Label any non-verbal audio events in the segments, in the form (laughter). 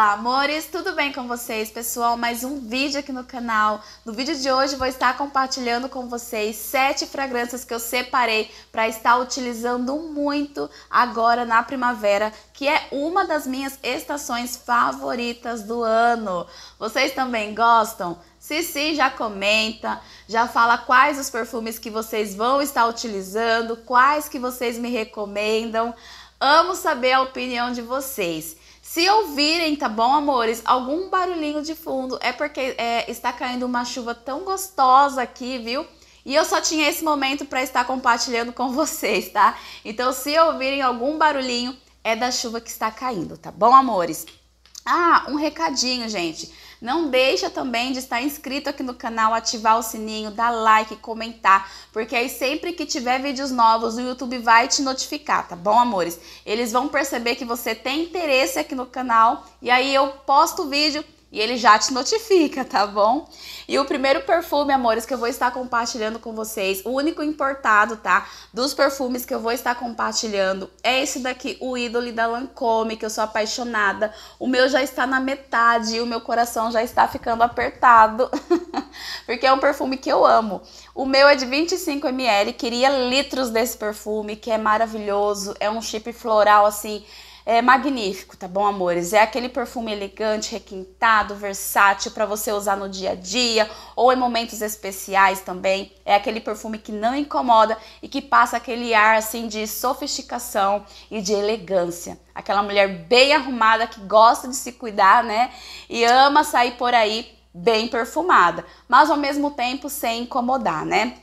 Olá, amores! Tudo bem com vocês, pessoal? Mais um vídeo aqui no canal. No vídeo de hoje vou estar compartilhando com vocês sete fragrâncias que eu separei para estar utilizando muito agora na primavera, que é uma das minhas estações favoritas do ano. Vocês também gostam? Se sim, já comenta, já fala quais os perfumes que vocês vão estar utilizando, quais que vocês me recomendam. Amo saber a opinião de vocês. Se ouvirem, tá bom, amores? Algum barulhinho de fundo é porque é, está caindo uma chuva tão gostosa aqui, viu? E eu só tinha esse momento para estar compartilhando com vocês, tá? Então, se ouvirem algum barulhinho, é da chuva que está caindo, tá bom, amores? Ah, um recadinho, gente. Não deixa também de estar inscrito aqui no canal, ativar o sininho, dar like, comentar, porque aí sempre que tiver vídeos novos, o YouTube vai te notificar, tá bom, amores? Eles vão perceber que você tem interesse aqui no canal e aí eu posto o vídeo e ele já te notifica, tá bom? E o primeiro perfume, amores, que eu vou estar compartilhando com vocês, o único importado, tá? Dos perfumes que eu vou estar compartilhando, é esse daqui, o ídolo da Lancôme, que eu sou apaixonada. O meu já está na metade e o meu coração já está ficando apertado, (laughs) porque é um perfume que eu amo. O meu é de 25 ml, queria litros desse perfume, que é maravilhoso, é um chip floral assim é magnífico, tá bom, amores? É aquele perfume elegante, requintado, versátil para você usar no dia a dia ou em momentos especiais também. É aquele perfume que não incomoda e que passa aquele ar assim de sofisticação e de elegância. Aquela mulher bem arrumada que gosta de se cuidar, né? E ama sair por aí bem perfumada, mas ao mesmo tempo sem incomodar, né?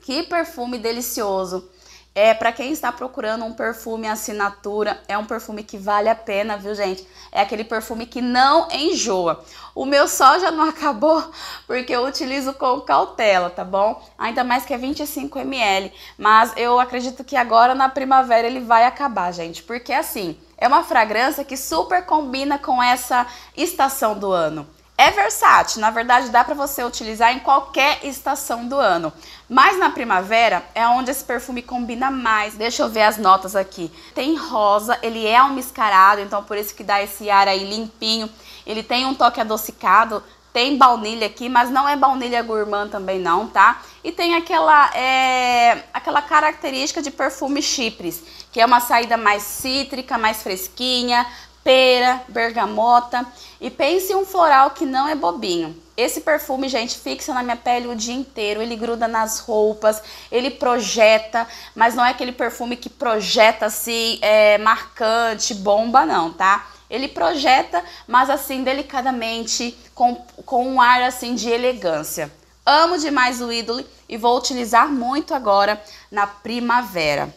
Que perfume delicioso! É, para quem está procurando um perfume assinatura, é um perfume que vale a pena, viu, gente? É aquele perfume que não enjoa. O meu só já não (laughs) acabou porque eu utilizo com cautela, tá bom? Ainda mais que é 25 ml, mas eu acredito que agora na primavera ele vai acabar, gente, porque assim, é uma fragrância que super combina com essa estação do ano. É versátil, na verdade dá para você utilizar em qualquer estação do ano. Mas na primavera é onde esse perfume combina mais. Deixa eu ver as notas aqui. Tem rosa, ele é almiscarado, então por isso que dá esse ar aí limpinho. Ele tem um toque adocicado, tem baunilha aqui, mas não é baunilha gourmand também não, tá? E tem aquela, é, aquela característica de perfume chipres, que é uma saída mais cítrica, mais fresquinha, pera, bergamota e pense em um floral que não é bobinho. Esse perfume, gente, fixa na minha pele o dia inteiro, ele gruda nas roupas, ele projeta, mas não é aquele perfume que projeta assim, é, marcante, bomba, não, tá? Ele projeta, mas assim, delicadamente, com, com um ar assim de elegância. Amo demais o ídolo e vou utilizar muito agora na primavera.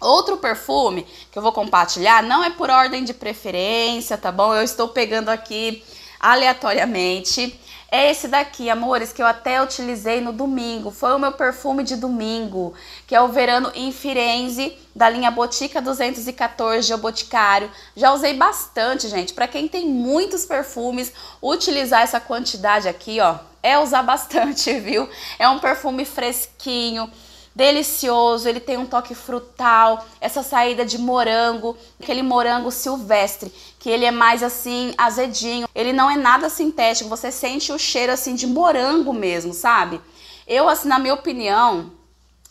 Outro perfume que eu vou compartilhar não é por ordem de preferência, tá bom? Eu estou pegando aqui aleatoriamente. É esse daqui, amores, que eu até utilizei no domingo. Foi o meu perfume de domingo, que é o Verano in Firenze, da linha Botica 214 o Boticário. Já usei bastante, gente. Para quem tem muitos perfumes, utilizar essa quantidade aqui, ó, é usar (laughs) bastante, viu? É um perfume fresquinho delicioso, ele tem um toque frutal, essa saída de morango, aquele morango silvestre, que ele é mais assim azedinho, ele não é nada sintético, você sente o cheiro assim de morango mesmo, sabe? Eu assim, na minha opinião,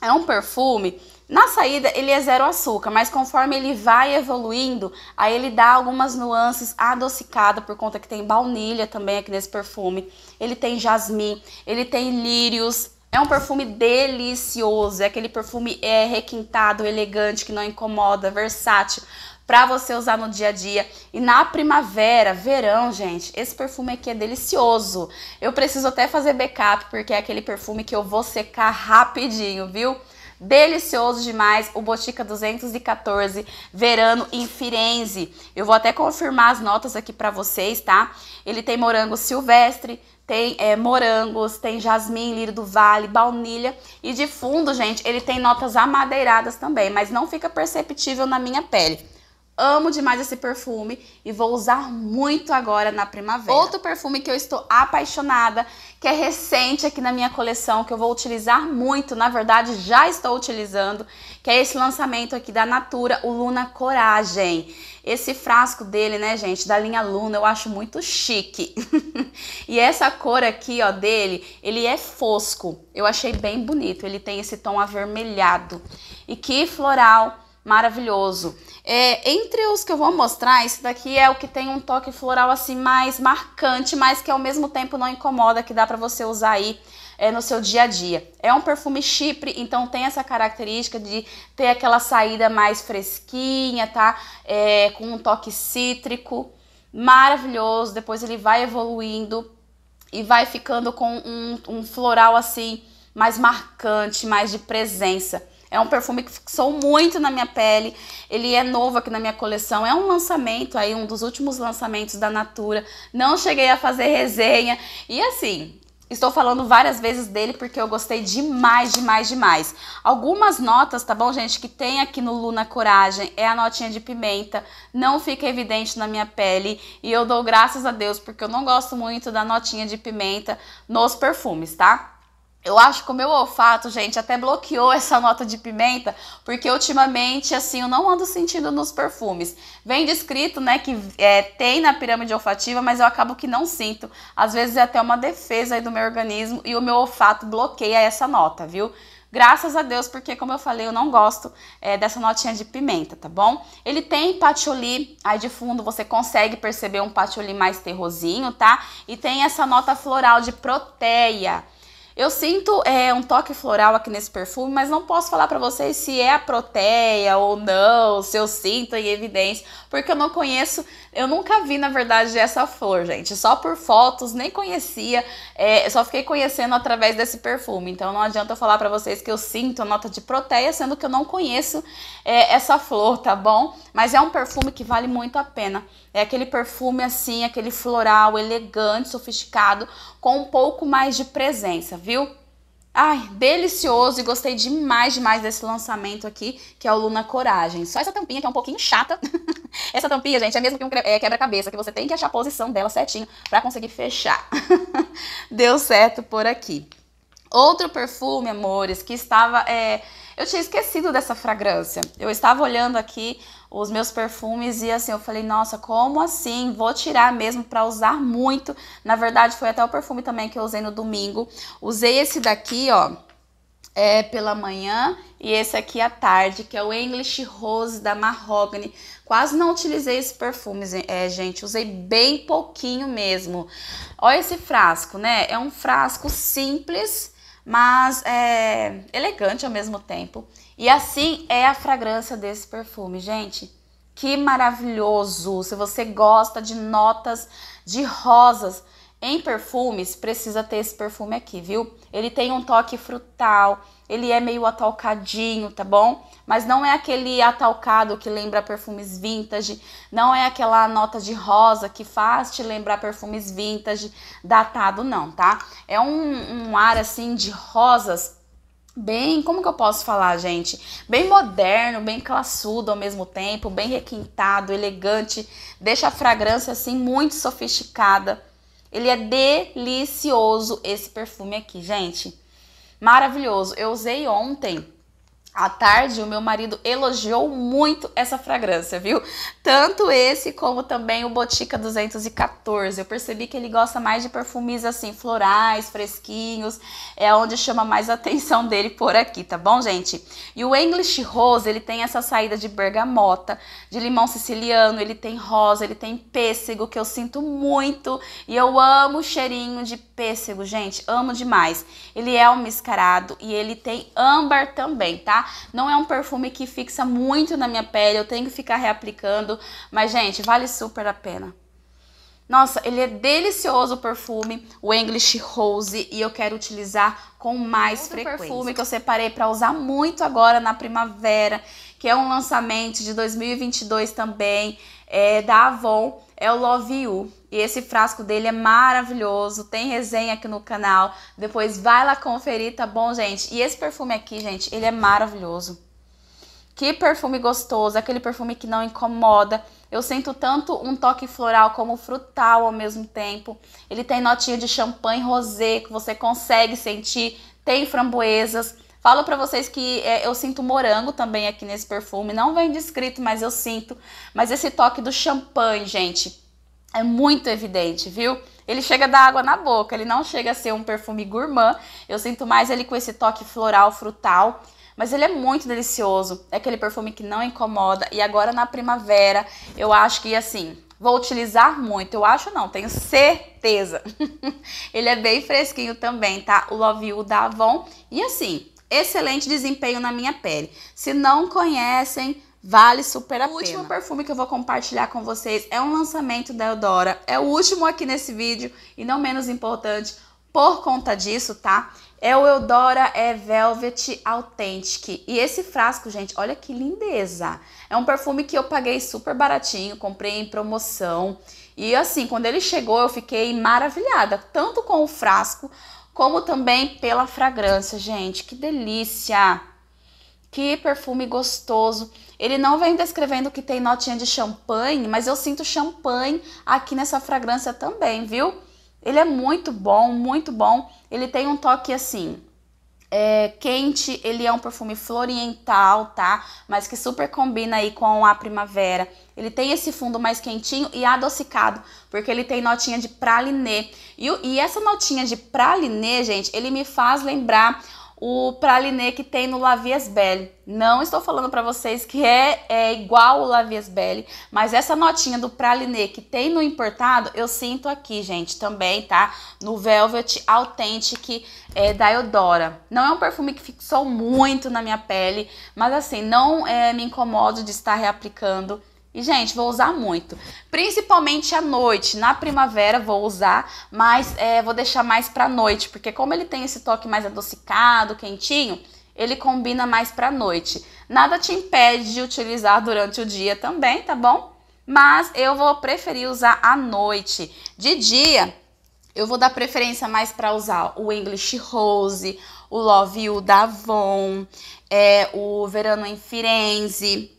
é um perfume na saída, ele é zero açúcar, mas conforme ele vai evoluindo, aí ele dá algumas nuances adocicada por conta que tem baunilha também aqui nesse perfume. Ele tem jasmim, ele tem lírios, é um perfume delicioso, é aquele perfume é requintado, elegante, que não incomoda, versátil para você usar no dia a dia. E na primavera, verão, gente, esse perfume aqui é delicioso. Eu preciso até fazer backup porque é aquele perfume que eu vou secar rapidinho, viu? Delicioso demais, o Botica 214 Verano em Firenze. Eu vou até confirmar as notas aqui para vocês, tá? Ele tem morango silvestre, tem é, morangos, tem jasmim, lírio do vale, baunilha. E de fundo, gente, ele tem notas amadeiradas também, mas não fica perceptível na minha pele. Amo demais esse perfume e vou usar muito agora na primavera. Outro perfume que eu estou apaixonada, que é recente aqui na minha coleção, que eu vou utilizar muito, na verdade já estou utilizando, que é esse lançamento aqui da Natura, o Luna Coragem. Esse frasco dele, né, gente, da linha Luna, eu acho muito chique. (laughs) e essa cor aqui, ó, dele, ele é fosco. Eu achei bem bonito, ele tem esse tom avermelhado. E que floral maravilhoso. É, entre os que eu vou mostrar, esse daqui é o que tem um toque floral assim mais marcante, mas que ao mesmo tempo não incomoda, que dá para você usar aí é, no seu dia a dia. É um perfume chipre, então tem essa característica de ter aquela saída mais fresquinha, tá? É, com um toque cítrico, maravilhoso. Depois ele vai evoluindo e vai ficando com um, um floral assim mais marcante, mais de presença. É um perfume que fixou muito na minha pele. Ele é novo aqui na minha coleção. É um lançamento aí, um dos últimos lançamentos da Natura. Não cheguei a fazer resenha. E assim, Estou falando várias vezes dele porque eu gostei demais, demais, demais. Algumas notas, tá bom, gente, que tem aqui no Luna Coragem é a notinha de pimenta, não fica evidente na minha pele e eu dou graças a Deus porque eu não gosto muito da notinha de pimenta nos perfumes, tá? Eu acho que o meu olfato, gente, até bloqueou (laughs) essa nota de pimenta, porque ultimamente, assim, eu não ando sentindo nos perfumes. Vem descrito, né, que é, tem na pirâmide olfativa, mas eu acabo que não sinto. Às vezes é até uma defesa aí do meu organismo e o meu olfato bloqueia essa nota, viu? Graças a Deus, porque como eu falei, eu não gosto é, dessa notinha de pimenta, tá bom? Ele tem patchouli, aí de fundo você consegue perceber um patchouli mais terrosinho, tá? E tem essa nota floral de proteia. Eu sinto é, um toque floral aqui nesse perfume, mas não posso falar para vocês se é a proteia ou não, se eu sinto em evidência, porque eu não conheço, eu nunca vi, na verdade, essa flor, gente. Só por fotos, nem conhecia, é, só fiquei conhecendo através desse perfume. Então não adianta eu falar para vocês que eu sinto a nota de proteia, sendo que eu não conheço é, essa flor, tá bom? Mas é um perfume que vale muito a pena. É aquele perfume assim, aquele floral elegante, sofisticado, com um pouco mais de presença, viu? Ai, delicioso e gostei demais, demais desse lançamento aqui, que é o Luna Coragem. Só essa tampinha que é um pouquinho chata. (laughs) essa tampinha, gente, é mesmo que um é quebra-cabeça, que você tem que achar a posição dela certinho para conseguir fechar. (laughs) Deu certo por aqui. Outro perfume, amores, que estava... É... Eu tinha esquecido dessa fragrância. Eu estava olhando aqui os meus perfumes e assim, eu falei, nossa, como assim? Vou tirar mesmo para usar muito. Na verdade, foi até o perfume também que eu usei no domingo. Usei esse daqui, ó, é pela manhã e esse aqui à tarde, que é o English Rose da Mahogany. Quase não utilizei esse perfume, é, gente, usei bem pouquinho mesmo. Olha esse frasco, né? É um frasco simples, mas é, elegante ao mesmo tempo. E assim é a fragrância desse perfume, gente. Que maravilhoso! Se você gosta de notas de rosas em perfumes, precisa ter esse perfume aqui, viu? Ele tem um toque frutal, ele é meio atalcadinho, tá bom? Mas não é aquele atalcado que lembra perfumes vintage, não é aquela nota de rosa que faz te lembrar perfumes vintage datado, não, tá? É um, um ar assim de rosas bem, como que eu posso falar, gente? Bem moderno, bem classudo ao mesmo tempo, bem requintado, elegante, deixa a fragrância assim muito sofisticada. Ele é delicioso esse perfume aqui, gente. Maravilhoso. Eu usei ontem à tarde, o meu marido elogiou muito essa fragrância, viu? Tanto esse como também o Botica 214. Eu percebi que ele gosta mais de perfumes assim, florais, fresquinhos. É onde chama mais a (laughs) atenção dele por aqui, tá bom, gente? E o English Rose, ele tem essa saída de bergamota, de limão siciliano, ele tem rosa, ele tem pêssego, que eu sinto muito. E eu amo o cheirinho de pêssego, gente. Amo demais. Ele é um mascarado e ele tem âmbar também, tá? Não é um perfume que fixa muito na minha pele, eu tenho que ficar reaplicando, mas gente, vale super a pena. Nossa, ele é delicioso o perfume, o English Rose, e eu quero utilizar com mais Outro frequência. perfume que eu separei para usar muito agora na primavera, que é um lançamento de 2022 também, é, da Avon é o Love You. E esse frasco dele é maravilhoso, tem resenha aqui no canal. Depois vai lá conferir, tá bom, gente? E esse perfume aqui, gente, ele é maravilhoso. Que perfume gostoso, aquele perfume que não incomoda. Eu sinto tanto um toque floral como frutal ao mesmo tempo. Ele tem notinha de champanhe rosé que você consegue sentir, tem framboesas. Falo para vocês que é, eu sinto morango também aqui nesse perfume. Não vem descrito, mas eu sinto. Mas esse toque do champanhe, gente, é muito evidente, viu? Ele chega da água na boca, ele não chega a ser um perfume gourmand. Eu sinto mais ele com esse toque floral, frutal mas ele é muito delicioso. É aquele perfume que não incomoda. E agora na primavera, eu acho que assim, vou utilizar muito. Eu acho não, tenho certeza. (laughs) ele é bem fresquinho também, tá? O Love You da Avon. E assim, excelente desempenho na minha pele. Se não conhecem, vale super a o pena. O último perfume que eu vou compartilhar com vocês é um lançamento da Eudora. É o último aqui nesse vídeo e não menos importante por conta disso, tá? É o Eudora é Velvet Authentic. E esse frasco, gente, olha que lindeza. É um perfume que eu paguei super baratinho, comprei em promoção. E assim, quando ele chegou, eu fiquei maravilhada, tanto com o frasco como também pela fragrância, gente. Que delícia! Que perfume gostoso. Ele não vem descrevendo que tem notinha de champanhe, mas eu sinto champanhe aqui nessa fragrância também, viu? Ele é muito bom, muito bom. Ele tem um toque assim, é, quente, ele é um perfume floriental, tá? Mas que super combina aí com a primavera. Ele tem esse fundo mais quentinho e adocicado, porque ele tem notinha de pralinê. E, e essa notinha de pralinê, gente, ele me faz lembrar o pralinê que tem no Lavias belle Não estou falando para vocês que é, é igual o Lavias belle mas essa notinha do pralinê que tem no importado, eu sinto aqui, gente, também, tá? No Velvet Authentic é, da Eudora. Não é um perfume que fixou muito na minha pele, mas assim, não é, me incomodo de estar reaplicando e, gente, vou usar muito. Principalmente à noite. Na primavera vou usar, mas é, vou deixar mais pra noite. Porque como ele tem esse toque mais adocicado, quentinho, ele combina mais pra noite. Nada te impede de utilizar durante o dia também, tá bom? Mas eu vou preferir usar à noite. De dia, eu vou dar preferência mais para usar o English Rose, o Love You da Avon, é, o Verano em Firenze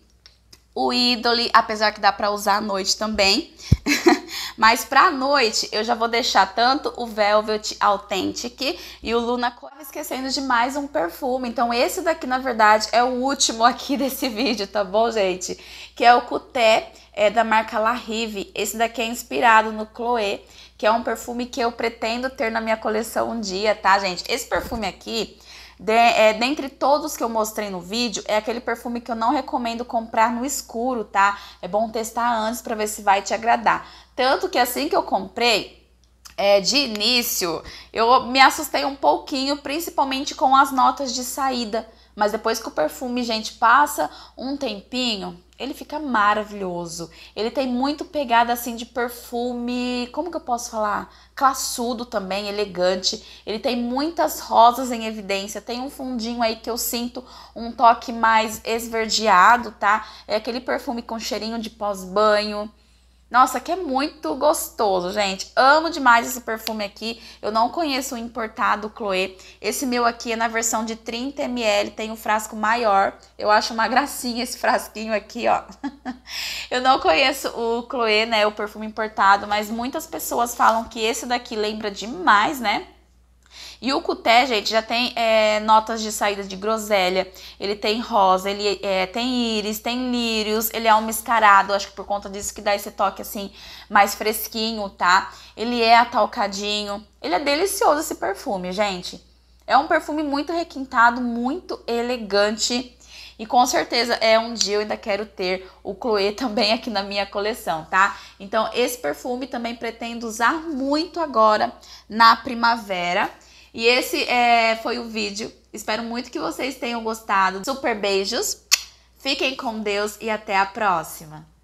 o ídolo, apesar que dá para usar à noite também. (laughs) Mas para a noite eu já vou deixar tanto o Velvet Authentic e o Luna Core esquecendo de mais um perfume. Então esse daqui na verdade é o último (laughs) aqui desse vídeo, tá bom, gente? Que é o Cuté, é da marca La Rive. Esse daqui é inspirado no Chloé, que é um perfume que eu pretendo ter na minha coleção um dia, tá, gente? Esse perfume aqui de, é, dentre todos que eu mostrei no vídeo, é aquele perfume que eu não recomendo comprar no escuro, tá? É bom testar antes para ver se vai te agradar. Tanto que assim que eu comprei, é, de início, eu me assustei um pouquinho, principalmente com as notas de saída. Mas depois que o perfume, gente, passa um tempinho, ele fica maravilhoso. Ele tem muito pegada assim de perfume, como que eu posso falar? Classudo também, elegante. Ele tem muitas rosas em evidência. Tem um fundinho aí que eu sinto um toque mais esverdeado, tá? É aquele perfume com cheirinho de pós-banho. Nossa, que é muito gostoso, gente. Amo demais esse perfume aqui. Eu não conheço o importado Chloe. Esse meu aqui é na versão de 30 ml, tem um frasco maior. Eu acho uma (laughs) gracinha esse frasquinho aqui, ó. (laughs) Eu não conheço o Chloe, né, o perfume importado, mas muitas pessoas falam que esse daqui lembra demais, né? E o cuté, gente, já tem é, notas de saída de groselha, ele tem rosa, ele é, tem íris, tem lírios, ele é um mascarado, acho que por conta disso que dá esse toque assim mais fresquinho, tá? Ele é atalcadinho, ele é delicioso esse perfume, gente. É um perfume muito requintado, muito elegante. E com certeza é um dia eu ainda quero ter o Chloé também aqui na minha coleção, tá? Então esse perfume também pretendo usar muito agora na primavera. E esse é, foi o vídeo. Espero muito que vocês tenham gostado. Super beijos. Fiquem com Deus e até a próxima.